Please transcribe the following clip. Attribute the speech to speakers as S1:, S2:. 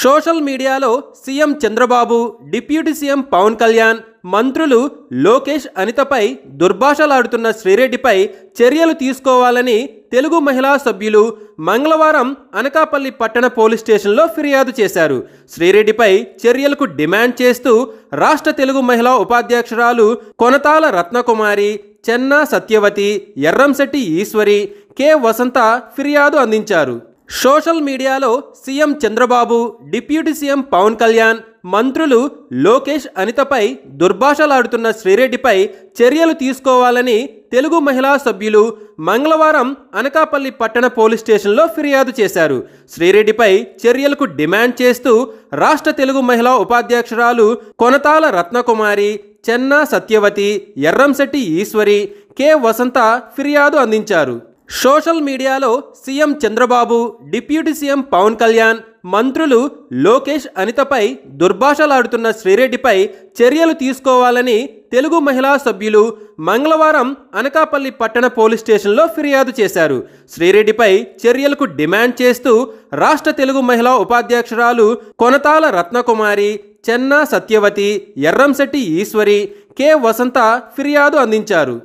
S1: social మీడియాలో CM Chandrababu deputy CM Pawan Kalyan మంత్రులు లోకేష్ అనితపై దుర్భాషలాడుతున్న శ్రీరెడ్డిపై చర్యలు తీసుకోవాలని తెలుగు మహిళా సభ్యులు మంగళవారం అనకాపల్లి పట్టణ పోలీస్ స్టేషన్లో ఫిర్యాదు చేశారు శ్రీరెడ్డిపై చర్యలకు డిమాండ్ చేస్తూ రాష్ట్ర తెలుగు మహిళా ఉపాధ్యక్షురాలు కొనతాల రత్నకుమారి చెన్నా సత్యవతి ఎర్రంశెట్టి ఈశ్వరి కె వసంత ఫిర్యాదు అందించారు సోషల్ మీడియాలో CM Chandrababu deputy CM Pawan Kalyan మంత్రులు లోకేష్ అనితపై దుర్భాషలాడుతున్న శ్రీరెడ్డిపై చర్యలు తీసుకోవాలని తెలుగు మహిళా సభ్యులు మంగళవారం అనకాపల్లి పట్టణ పోలీస్ స్టేషన్లో ఫిర్యాదు చేశారు శ్రీరెడ్డిపై చర్యలకు డిమాండ్ చేస్తూ రాష్ట్ర తెలుగు మహిళా ఉపాధ్యక్షురాలు కొనతాల రత్నకుమారి చెన్నా సత్యవతి ఎర్రంశెట్టి ఈశ్వరి కె వసంత ఫిర్యాదు అందించారు సోషల్ మీడియాలో CM Chandrababu deputy CM Pawan Kalyan మంత్రులు లోకేష్ అనితపై దుర్భాషలాడుతున్న శ్రీరెడ్డిపై చర్యలు తీసుకోవాలని తెలుగు మహిళా సభ్యులు మంగళవారం అనకాపల్లి పట్టణ పోలీస్ స్టేషన్లో ఫిర్యాదు చేశారు శ్రీరెడ్డిపై చర్యలకు డిమాండ్ చేస్తూ రాష్ట్ర తెలుగు మహిళా ఉపాధ్యక్షురాలు కొనతాల రత్నకుమారి చెన్నా సత్యవతి ఎర్రంశెట్టి ఈశ్వరి కె వసంత ఫిర్యాదు అందించారు